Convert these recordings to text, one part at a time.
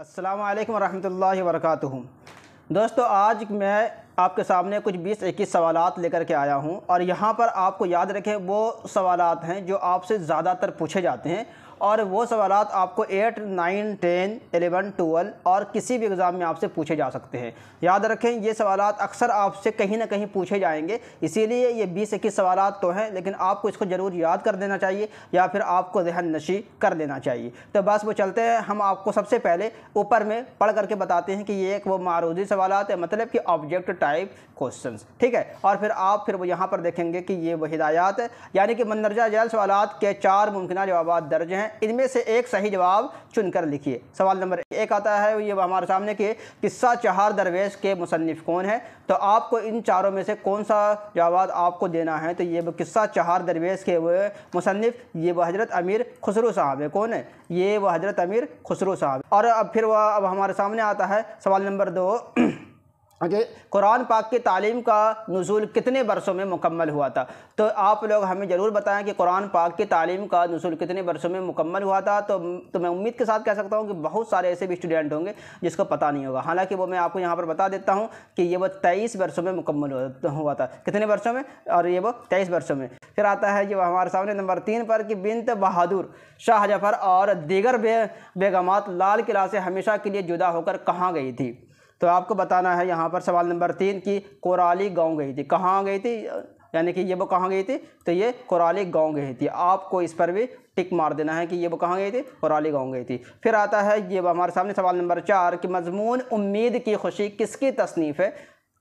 असलकम वरहमल वर्क दोस्तों आज मैं आपके सामने कुछ 20 इक्कीस सवाल लेकर के आया हूं और यहाँ पर आपको याद रखें वो सवाल हैं जो आपसे ज़्यादातर पूछे जाते हैं और वो सवाल आपको eight nine ten eleven twelve और किसी भी एग्ज़ाम में आपसे पूछे जा सकते हैं याद रखें ये सवाल अक्सर आपसे कहीं ना कहीं पूछे जाएंगे इसीलिए ये बीस इक्कीस सवाल तो हैं लेकिन आपको इसको ज़रूर याद कर देना चाहिए या फिर आपको जहन नशी कर लेना चाहिए तो बस वो चलते हैं हम आपको सबसे पहले ऊपर में पढ़ करके बताते हैं कि ये एक वो मारूजी सवाल है मतलब कि ऑब्जेक्ट टाइप क्वेश्चन ठीक है और फिर आप फिर वो यहाँ पर देखेंगे कि ये वो हिदायत है यानी कि मंदरजा जैल सवाल के चार मुमकिन जवाब दर्ज हैं हैं इनमें से एक सही जवाब चुनकर लिखिए सवाल नंबर एक आता है ये हमारे सामने कि किस्सा चहार दरवेश के मुसनफ़ कौन है तो आपको इन चारों में से कौन सा जवाब आपको देना है तो ये किस्सा चहार दरवेश के वह मुसनफ़ ये वह हजरत अमीर खुसरू साहब है कौन है ये वह हजरत अमीर खुसरू साहब और अब फिर वह अब हमारे सामने आता है सवाल नंबर दो कुरान पाक की तालीम का नज़ुल कितने बरसों में मुकम्मल हुआ था तो आप लोग हमें ज़रूर बताएं कि कुरान पाक की तालीम का नज़ुल कितने बरसों में मुकम्मल हुआ था तो तो मैं उम्मीद के साथ कह सकता हूँ कि बहुत सारे ऐसे भी स्टूडेंट होंगे जिसको पता नहीं होगा हालाँकि वो मैं आपको यहाँ पर बता देता हूँ कि ये वो तेईस बरसों में मुकम्मल तो हुआ था कितने बरसों में और ये वो तेईस बरसों में फिर आता है जो हमारे सामने नंबर तीन पर कि बिनत बहादुर शाह जफ़र और दीगर बे बेगमात लाल किला से हमेशा के लिए जुदा होकर कहाँ गई थी तो आपको बताना है यहाँ पर सवाल नंबर तीन कि कोराली गांव गई थी कहाँ गई थी यानी कि ये वो कहाँ गई थी तो ये कोराली गांव गई थी आपको इस पर भी टिक मार देना है कि ये वो कहाँ गई थी कोराली गांव गई थी फिर आता है ये हमारे सामने सवाल नंबर चार कि मजमून उम्मीद की खुशी किसकी तसनीफ़ है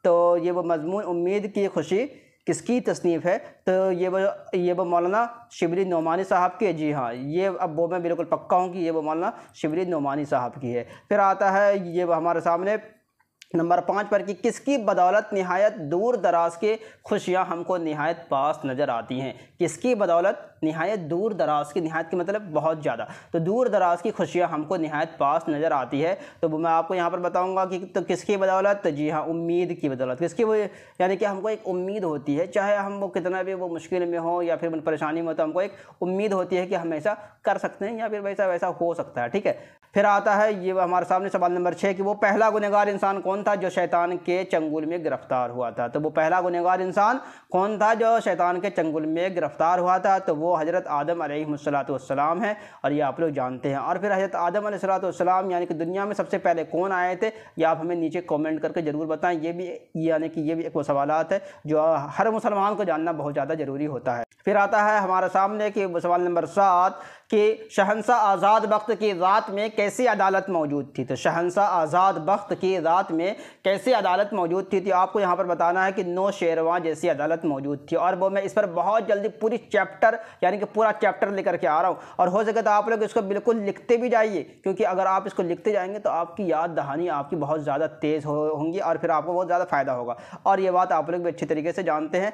तो ये वो मजमून उम्मीद की खुशी किसकी तसनीफ़ है तो ये वो ये वो मौलाना शिवरी नोमानी साहब की जी हाँ ये अब वो मैं बिल्कुल पक्का हूँ कि ये वो मौलाना शिवरी नोमानी साहब की है फिर आता है ये वो हमारे सामने नंबर पाँच पर कि किसकी बदौलत नहायत दूर दराज के खुशियाँ हमको नहायत पास नज़र आती हैं किसकी बदौलत नहायत दूर दराज की नहायत की मतलब बहुत ज़्यादा तो दूर दराज की खुशियाँ हमको नहायत पास नज़र आती है तो मैं आपको यहाँ पर बताऊँगा कि तो किसकी बदौलत तो जी हाँ उम्मीद की बदौलत किसकी यानी कि हमको एक उम्मीद होती है चाहे हम वो कितना भी वो मुश्किल में हो या फिर परेशानी में हो तो हमको एक उम्मीद होती है कि हम ऐसा कर सकते हैं या फिर वैसा वैसा हो सकता है ठीक है फिर आता है ये हमारे सामने सवाल नंबर छः कि वो पहला गुनहगार इंसान कौन था जो शैतान के चंगुल में गिरफ्तार हुआ था तो वो पहला गुनहगार इंसान कौन था जो शैतान के चंगुल में गिरफ्तार हुआ था तो वो हज़रत आदम अलैहिस्सलाम है और ये आप लोग जानते हैं और फिर हज़रत आदम अलैहिस्सलाम यानी कि दुनिया में सबसे पहले कौन आए थे ये आप हमें नीचे कॉमेंट करके ज़रूर बताएं ये भी यानी कि ये भी एक वो सवाल है जो हर मुसलमान को जानना बहुत ज़्यादा ज़रूरी होता है फिर आता है हमारे सामने कि सवाल नंबर सात कि शहनशाह आज़ाद वक्त की रात में कैसी अदालत मौजूद थी तो शहनशाह आज़ाद वक्त की रात में कैसी अदालत मौजूद थी तो आपको यहाँ पर बताना है कि नौ शेरवा जैसी अदालत मौजूद थी और वो मैं इस पर बहुत जल्दी पूरी चैप्टर यानी कि पूरा चैप्टर लेकर के आ रहा हूँ और हो सके तो आप लोग इसको बिल्कुल लिखते भी जाइए क्योंकि अगर आप इसको लिखते जाएंगे तो आपकी याद दहानी आपकी बहुत ज़्यादा तेज़ हो होंगी और फिर आपको बहुत ज़्यादा फ़ायदा होगा और ये बात आप लोग भी अच्छी तरीके से जानते हैं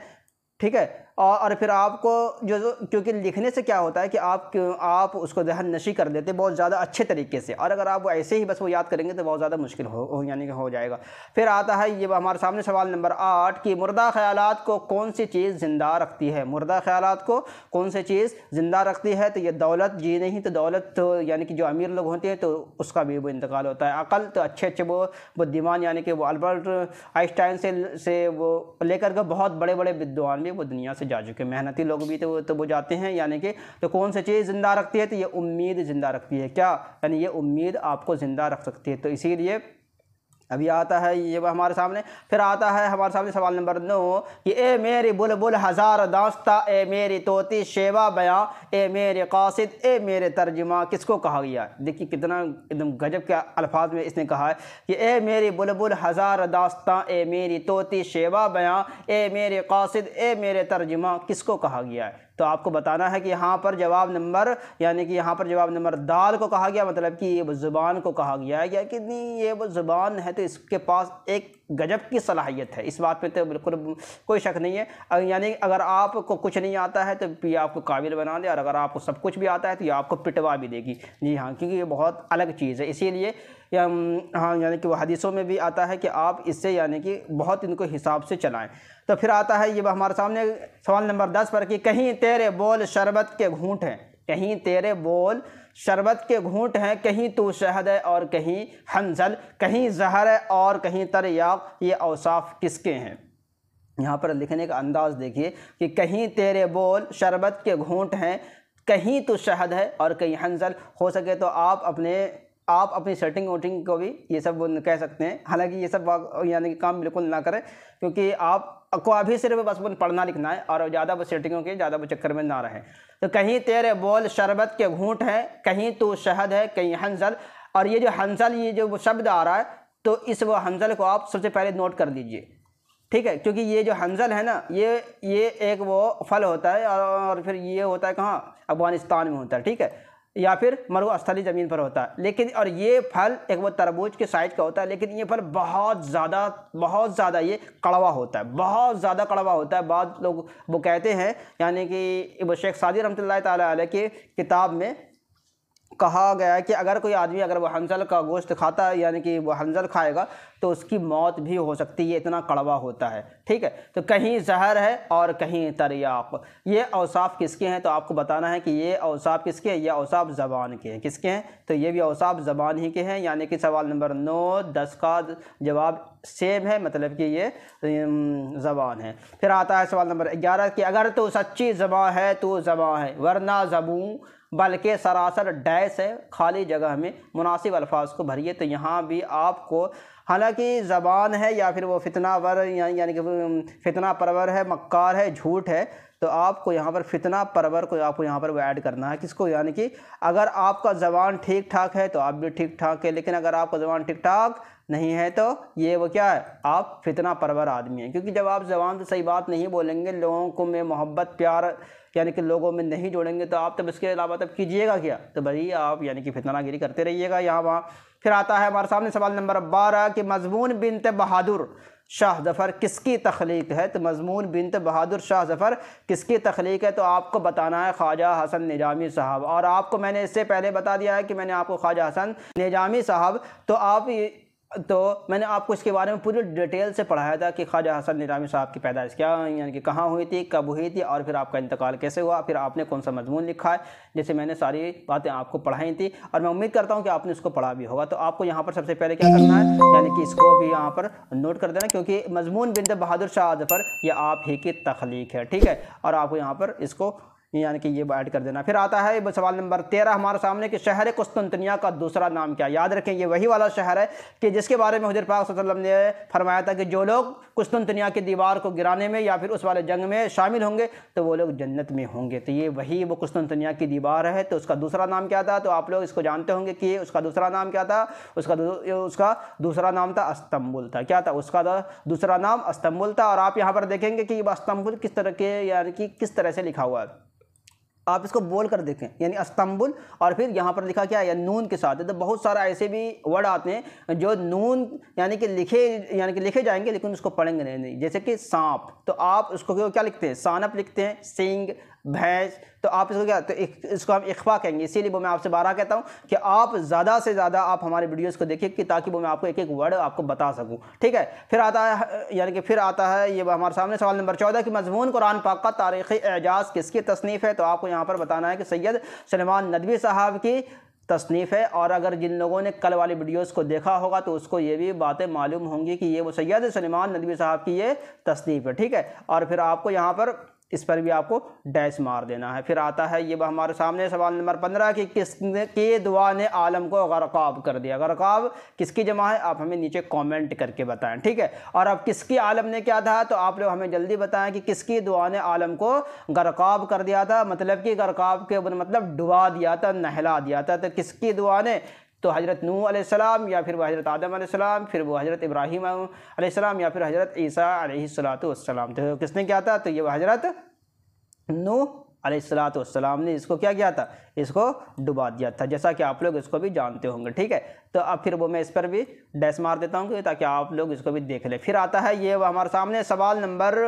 ठीक है और फिर आपको जो क्योंकि लिखने से क्या होता है कि आप आप उसको जहन नशी कर देते बहुत ज़्यादा अच्छे तरीके से और अगर आप ऐसे ही बस वो याद करेंगे तो बहुत ज़्यादा मुश्किल हो यानी कि हो जाएगा फिर आता है ये हमारे सामने सवाल नंबर आठ कि मुर्दा ख्याल को कौन सी चीज़ ज़िंदा रखती है मुर्दा ख्याल को कौन सी चीज़ ज़िंदा रखती है तो ये दौलत जी नहीं तो दौलत तो यानी कि जो अमीर लोग होते हैं तो उसका भी वो इंतकाल होता है अकल तो अच्छे अच्छे वो बुद्धिमान यानी कि वो अल्बर्ट आइंस्टाइन से से वो लेकर के बहुत बड़े बड़े विद्वान भी वो दुनिया से जा चुके मेहनती लोग भी तो तो वो जाते हैं यानी कि तो कौन सी चीज़ ज़िंदा रखती है तो ये उम्मीद ज़िंदा रखती है क्या यानी ये उम्मीद आपको ज़िंदा रख सकती है तो इसीलिए अभी आता है ये हमारे सामने फिर आता है हमारे सामने सवाल नंबर नौ कि ए मेरी बुलबुल हज़ार दास्ता ए मेरी तोती शेवा बयां ए मेरे कासिद ए मेरे तर्जुमा किसको कहा गया देखिए कितना एकदम गजब के अल्फाज में इसने कहा है कि ए मेरी बुलबुल हज़ार दास्ता ए मेरी तोती शेवा बयां ए मेरे कासिद ए मेरे तर्जुमा किसको कहा गया है तो आपको बताना है कि यहाँ पर जवाब नंबर यानी कि यहाँ पर जवाब नंबर दाल को कहा गया मतलब कि ये ज़ुबान को कहा गया है या कि नहीं ये वो ज़ुबान है तो इसके पास एक गजब की सलाहियत है इस बात पे तो बिल्कुल कोई शक नहीं है यानी अगर आपको कुछ नहीं आता है तो ये आपको काबिल बना दे और अगर आपको सब कुछ भी आता है तो ये आपको पिटवा भी देगी जी हाँ क्योंकि ये बहुत अलग चीज़ है इसीलिए या, हाँ यानी कि वह हदीसों में भी आता है कि आप इससे यानी कि बहुत इनको हिसाब से चलाएं तो फिर आता है ये हमारे सामने सवाल नंबर दस पर कि कहीं तेरे बोल शरबत के घूंट हैं कहीं तेरे बोल शरबत के घूंट हैं कहीं तो शहद है और कहीं हंजल कहीं जहर है और कहीं तरयाक ये अवसाफ किसके हैं यहाँ पर लिखने का अंदाज़ देखिए कि कहीं तेरे बोल शरबत के घूंट हैं कहीं तो शहद है और कहीं हंजल हो सके तो आप अपने आप अपनी सेटिंग वोटिंग को भी ये सब कह सकते हैं हालांकि ये सब यानी कि काम बिल्कुल ना करें क्योंकि आप को अभी सिर्फ बस पढ़ना लिखना है और ज़्यादा वो सेटिंगों के ज़्यादा वो चक्कर में ना रहें तो कहीं तेरे बोल शरबत के घूंट हैं कहीं तो शहद है कहीं हंजल और ये जो हंजल ये जो शब्द आ रहा है तो इस वो हंजल को आप सबसे पहले नोट कर लीजिए ठीक है क्योंकि ये जो हंजल है ना ये ये एक वो फल होता है और फिर ये होता है कहाँ अफ़गानिस्तान में होता है ठीक है या फिर मरुस्थली ज़मीन पर होता है लेकिन और ये फल एक वो तरबूज के साइज का होता है लेकिन ये फल बहुत ज़्यादा बहुत ज़्यादा ये कड़वा होता है बहुत ज़्यादा कड़वा होता है बाद लोग वो कहते हैं यानी कि शेख सादी रमत ला के किताब में कहा गया है कि अगर कोई आदमी अगर वह हंजल का गोश्त खाता है यानी कि वह हंजल खाएगा तो उसकी मौत भी हो सकती है इतना कड़वा होता है ठीक है तो कहीं जहर है और कहीं तरियाक ये अवसाफ किसके हैं तो आपको बताना है कि ये अवसाफ किसके हैं ये अवसाफ ज़बान के हैं किसके हैं तो ये भी अवसाफ ज़बान ही के हैं यानी कि सवाल नंबर नौ दस का जवाब सेम है मतलब कि ये ज़बान है फिर आता है सवाल नंबर ग्यारह कि अगर तो सच्ची ज़बाँ है तो ज़बाँ है वरना ज़बूँ बल्कि सरासर डैस है खाली जगह में मुनासिब अल्फाज को भरिए तो यहाँ भी आपको हालांकि ज़बान है या फिर वो फितनावर वर यानी कि फितना परवर है मक्कार है झूठ है तो आपको यहाँ पर फितना परवर को आपको यहाँ पर वो ऐड करना है किसको यानी कि अगर आपका ज़बान ठीक ठाक है तो आप भी ठीक ठाक है लेकिन अगर आपका ज़बान ठीक ठाक नहीं है तो ये वो क्या है आप फितना परवर आदमी हैं क्योंकि जब आप जबान से सही बात नहीं बोलेंगे लोगों को में मोहब्बत प्यार यानी कि लोगों में नहीं जोड़ेंगे तो आप तब इसके अलावा तब कीजिएगा क्या तो भाई आप यानी कि फितनागिरी करते रहिएगा यहाँ वहाँ फिर आता है हमारे सामने सवाल नंबर बारह कि मजमून बिनत बहादुर शाह जफ़र किसकी तख्लीक है तो मजमून बिनत बहादुर शाह जफ़र किसकी तख्लीक है तो आपको बताना है ख्वाजा हसन निजामी साहब और आपको मैंने इससे पहले बता दिया है कि मैंने आपको ख्वाजा हसन निजामी साहब तो आप तो मैंने आपको इसके बारे में पूरी डिटेल से पढ़ाया था कि ख्वाजा हसन निरामी साहब की पैदाइश क्या यानी कि कहाँ हुई थी कब हुई थी और फिर आपका इंतकाल कैसे हुआ फिर आपने कौन सा मजमून लिखा है जैसे मैंने सारी बातें आपको पढ़ाई थी और मैं उम्मीद करता हूँ कि आपने इसको पढ़ा भी होगा तो आपको यहाँ पर सबसे पहले क्या करना है यानी कि इसको भी यहाँ पर नोट कर देना क्योंकि मजमून बिंद बहादुर शाह जफर यह आप ही की तख्लीक है ठीक है और आपको यहाँ पर इसको यानी कि ये ऐड कर देना फिर आता है सवाल नंबर तेरह हमारे सामने कि शहर कुस्तंतनिया का दूसरा नाम क्या याद रखें ये वही वाला शहर है कि जिसके बारे में हजर पाक वसल्लम ने फरमाया था कि जो लोग कुस्तंतनिया की दीवार को गिराने में या फिर उस वाले जंग में शामिल होंगे तो वो लोग जन्नत में होंगे तो ये वही वो कुस्तंतनिया की दीवार है तो उसका दूसरा नाम क्या था तो आप लोग इसको जानते होंगे कि उसका दूसरा नाम क्या था उसका उसका दूसरा नाम था अस्तंबुल था क्या था उसका दूसरा नाम अस्तंबुल था और आप यहाँ पर देखेंगे कि अस्तंबुल किस तरह के यानी कि किस तरह से लिखा हुआ है आप इसको बोल कर देखें यानी अस्तंबुल और फिर यहाँ पर लिखा क्या है नून के साथ तो बहुत सारा ऐसे भी वर्ड आते हैं जो नून यानी कि लिखे यानी कि लिखे जाएंगे लेकिन उसको पढ़ेंगे नहीं, नहीं। जैसे कि सांप तो आप उसको क्या लिखते हैं सानप लिखते हैं सिंग भैंस तो आप इसको क्या तो एक, इसको हम इखवा कहेंगे इसीलिए वो मैं आपसे बारह कहता हूँ कि आप ज़्यादा से ज़्यादा आप हमारे वीडियोस को देखें कि ताकि वो मैं आपको एक एक वर्ड आपको बता सकूँ ठीक है फिर आता है यानी कि फिर आता है ये हमारे सामने सवाल नंबर चौदह कि मजमून कुरान पाक का तारीख़ी एजाज़ किसकी तसनीफ़ है तो आपको यहाँ यहाँ पर बताना है कि सैयद सलमान नदवी साहब की तसनीफ़ है और अगर जिन लोगों ने कल वाली वीडियोस को देखा होगा तो उसको ये भी बातें मालूम होंगी कि ये वो सैयद सलमान नदवी साहब की ये तसनीफ़ है ठीक है और फिर आपको यहाँ पर इस पर भी आपको डैश मार देना है फिर आता है ये हमारे सामने सवाल नंबर पंद्रह कि किसने के दुआ ने आलम को गरकाब कर दिया गरकाब किसकी जमा है आप हमें नीचे कमेंट करके बताएं ठीक है और अब किसकी आलम ने क्या था तो आप लोग हमें जल्दी बताएं कि किसकी दुआ ने आलम को गरकाब कर दिया था मतलब कि गरकाब के मतलब डुबा दिया था नहला दिया था तो किसकी दुआ ने तो हज़रत नू आसमाम या फिर वह हज़रत आदम आसमाम फिर वो हज़रत इब्राहिम आसमाम या फिर हज़रत ईसा आसलाम तो किसने क्या था तो ये हज़रत नू अलैहिस्सलाम ने इसको क्या किया था इसको डुबा दिया था जैसा कि आप लोग इसको भी जानते होंगे ठीक है तो अब फिर वो मैं इस पर भी डैश मार देता हूँ ताकि आप लोग इसको भी देख लें फिर आता है ये हमारे सामने सवाल नंबर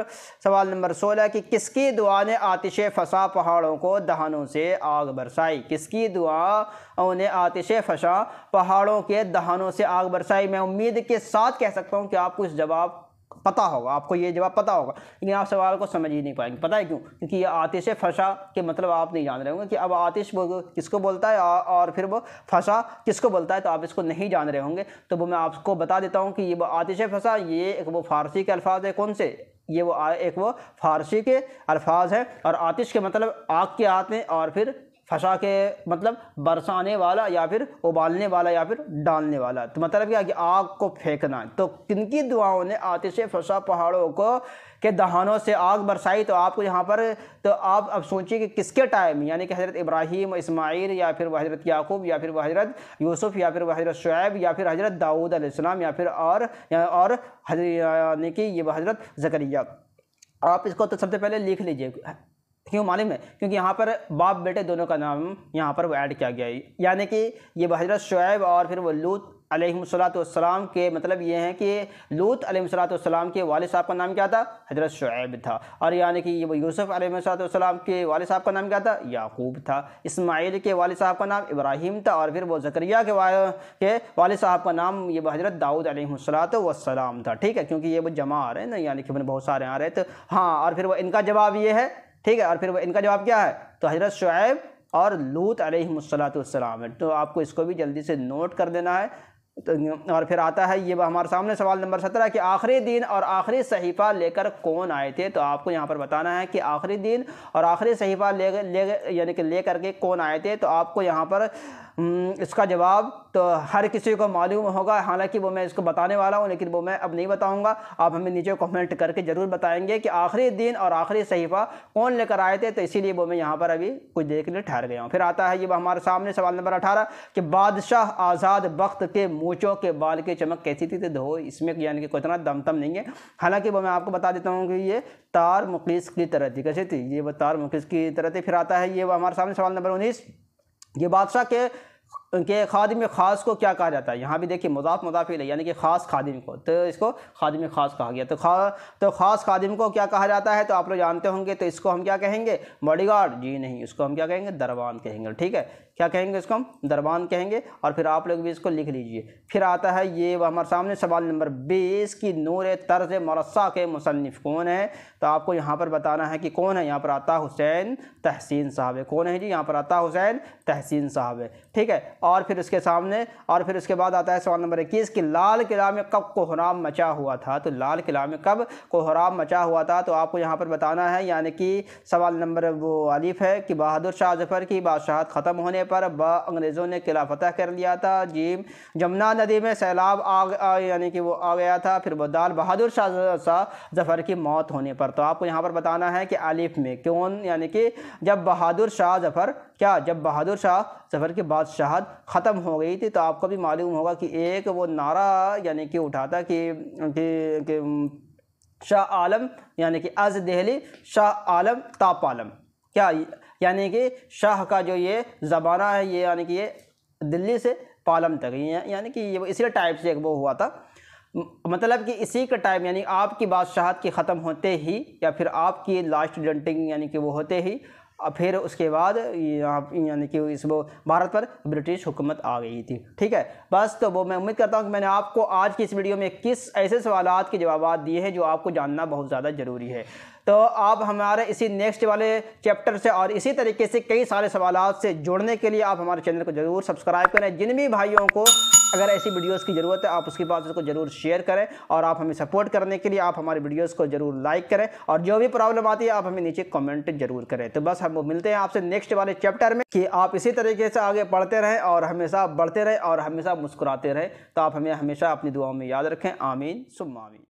सवाल नंबर सोलह कि किसकी दुआ ने आतिश फसा पहाड़ों को दहानों से आग बरसाई किसकी दुआ ने आतिश फसा पहाड़ों के दहानों से आग बरसाई मैं उम्मीद के साथ कह सकता हूँ कि आपको इस जवाब पता होगा आपको ये जवाब पता होगा लेकिन आप सवाल को समझ ही नहीं पाएंगे पता है क्यों क्योंकि ये आतिश फसा के मतलब आप नहीं जान रहे होंगे कि अब आतिश किसको बोलता है और फिर वो फसा किसको बोलता है तो आप इसको नहीं जान रहे होंगे तो वो मैं आपको बता देता हूँ कि ये वो आतिश फसा ये एक वो फ़ारसी के अल्फाज है कौन से ये वो एक वो फ़ारसी के अल्फाज हैं और आतिश के मतलब आग के आते हैं और फिर फंसा के मतलब बरसाने वाला या फिर उबालने वाला या फिर डालने वाला तो मतलब क्या कि आग को फेंकना तो किन की दुआओं ने आतिश फंसा पहाड़ों को के दहानों से आग बरसाई तो आपको यहाँ पर तो आप अब सोचिए कि किसके टाइम यानी कि हज़रत इब्राहिम इसमाइल या फिर हज़रत याकूब या फिर हज़रत यूसुफ़ या फिर हज़रत शुएब या फिर हज़रत दाऊद अलैहिस्सलाम या फिर और या और यानी कि ये हज़रत जकरिया आप इसको तो सबसे पहले लिख लीजिए क्यों मालूम है क्योंकि यहाँ पर बाप बेटे दोनों का नाम यहाँ पर ऐड किया गया है यानी कि ये हजरत शुएब और फिर वो लूत अलैहिस्सलाम के मतलब ये हैं कि लूत अलैहिस्सलाम के वाल साहब का नाम क्या था हजरत शुएब था और यानी कि ये वो यूसुफ के वाल साहब का नाम क्या था याकूब था इस्माइल के वाल साहब का नाम इब्राहिम था और फिर वो जकरिया के वाल के वाल साहब का नाम ये हजरत दाऊद अलैहिस्सलाम था ठीक है क्योंकि ये वो जमा आ रहे हैं ना यानी कि बहुत सारे आ रहे थे तो हाँ और फिर वो इनका जवाब ये है ठीक है और फिर इनका जवाब क्या है तो हज़रत शुएब और लूत अलैहिस्सलाम तो आपको इसको भी जल्दी से नोट कर देना है तो और फिर आता है ये हमारे सामने सवाल नंबर सत्रह कि आखिरी दिन और आखिरी सहीफ़ा लेकर कौन आए थे तो आपको यहाँ पर बताना है कि आखिरी दिन और आखिरी सहीफ़ा ले, ले यानी कि लेकर के कौन आए थे तो आपको यहाँ पर हम्म, इसका जवाब तो हर किसी को मालूम होगा हालांकि वो मैं इसको बताने वाला हूँ लेकिन वो मैं अब नहीं बताऊँगा आप हमें नीचे कमेंट करके ज़रूर बताएंगे कि आखिरी दिन और आखिरी सहीफ़ा कौन लेकर आए थे तो इसीलिए वो मैं यहाँ पर अभी कुछ देर के लिए ठहर गया हूँ फिर आता है ये हमारे सामने सवाल नंबर अठारह कि बादशाह आज़ाद वक्त के मुँह पूछो के बाल की चमक कैसी थी तो धो इसमें यानी कि दम दमतम नहीं है हालांकि वो मैं आपको बता देता हूँ कि ये तार मुखलिस की तरह थी कैसे थी ये वो तार मुखलिस की तरह थी फिर आता है ये वो हमारे सामने सवाल नंबर उन्नीस ये बादशाह के के खादिम ख़ास को क्या कहा जाता है यहाँ भी देखिए मुदाफ मुदाफिल यानी कि ख़ास खादिम को तो इसको खादिम ख़ास कहा गया तो खा तो ख़ास खादिम को क्या कहा जाता है तो आप लोग जानते होंगे तो इसको हम क्या कहेंगे बॉडीगार्ड जी नहीं इसको हम क्या कहेंगे दरवान कहेंगे ठीक है क्या कहेंगे इसको हम दरबान कहेंगे और फिर आप लोग भी इसको लिख लीजिए फिर आता है ये हमारे सामने सवाल नंबर बीस की नूर तर्ज मरसा के मुसनफ़ कौन है तो आपको यहाँ पर बताना है कि कौन है यहाँ पर आता हुसैन तहसीन साहब है कौन है जी यहाँ पर आता हुसैन तहसीन साहब है ठीक है और फिर उसके सामने और फिर उसके बाद आता है सवाल नंबर इक्कीस कि लाल किला में कब कोहराम मचा हुआ था तो लाल किला में कब कोहराम मचा हुआ था तो आपको यहाँ पर बताना है यानी कि सवाल नंबर वो अलिफ है कि बहादुर शाह जफ़र की बादशाहत ख़त्म होने पर बा अंग्रेज़ों ने किला फतह कर लिया था जी जमुना नदी में सैलाब आ यानी कि वो आ गया था फिर बदाल बहादुर शाह शाह जफ़र की मौत होने पर तो आपको यहाँ पर बताना है कि आलिफ में क्यों यानी कि जब बहादुर शाह जफ़र क्या जब बहादुर शाह जफ़र की बादशाहत ख़त्म हो गई थी तो आपको भी मालूम होगा कि एक वो नारा यानी कि उठाता कि, कि, कि शाह आलम यानी कि अज दहली शाह आलम ताप आलम क्या यानी कि शाह का जो ये ज़बाना है ये यानी कि ये दिल्ली से पालम तक ये यानी कि ये इसी टाइप से एक वो हुआ था मतलब कि इसी का टाइम यानी आपकी बादशाहत के ख़त्म होते ही या फिर आपकी लास्ट डेंटिंग यानी कि वो होते ही फिर उसके बाद यानी कि इस वो भारत पर ब्रिटिश हुकूमत आ गई थी ठीक है बस तो वो मैं उम्मीद करता हूँ कि मैंने आपको आज की इस वीडियो में किस ऐसे सवाल के जवाब दिए हैं जो आपको जानना बहुत ज़्यादा ज़रूरी है तो आप हमारे इसी नेक्स्ट वाले चैप्टर से और इसी तरीके से कई सारे सवाल से जुड़ने के लिए आप हमारे चैनल को ज़रूर सब्सक्राइब करें जिन भी भाइयों को अगर ऐसी वीडियोस की ज़रूरत है आप उसके पास उसको ज़रूर शेयर करें और आप हमें सपोर्ट करने के लिए आप हमारे वीडियोस को ज़रूर लाइक करें और जो भी प्रॉब्लम आती है आप हमें नीचे कमेंट जरूर करें तो बस हम मिलते हैं आपसे नेक्स्ट वाले चैप्टर में कि आप इसी तरीके से आगे पढ़ते रहें और हमेशा बढ़ते रहें और हमेशा मुस्कुराते रहें तो आप हमें हमेशा अपनी दुआओं में याद रखें आमीन सुब आमीन